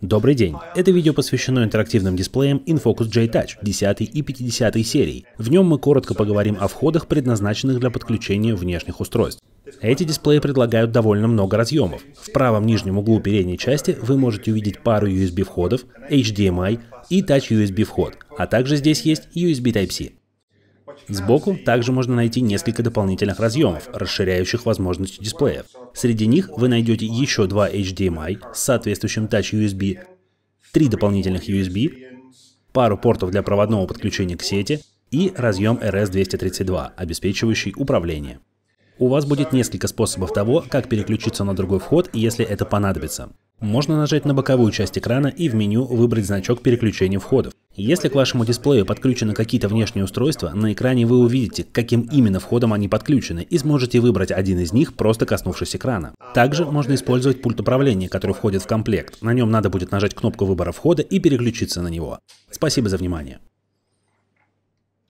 Добрый день! Это видео посвящено интерактивным дисплеям InFocus J-Touch 10 и 50 серий. В нем мы коротко поговорим о входах, предназначенных для подключения внешних устройств. Эти дисплеи предлагают довольно много разъемов. В правом нижнем углу передней части вы можете увидеть пару USB входов, HDMI и Touch USB вход, а также здесь есть USB Type-C. Сбоку также можно найти несколько дополнительных разъемов, расширяющих возможности дисплеев. Среди них вы найдете еще два HDMI с соответствующим Touch USB, три дополнительных USB, пару портов для проводного подключения к сети и разъем RS-232, обеспечивающий управление. У вас будет несколько способов того, как переключиться на другой вход, если это понадобится. Можно нажать на боковую часть экрана и в меню выбрать значок переключения входов. Если к вашему дисплею подключены какие-то внешние устройства, на экране вы увидите, каким именно входом они подключены, и сможете выбрать один из них, просто коснувшись экрана. Также можно использовать пульт управления, который входит в комплект. На нем надо будет нажать кнопку выбора входа и переключиться на него. Спасибо за внимание.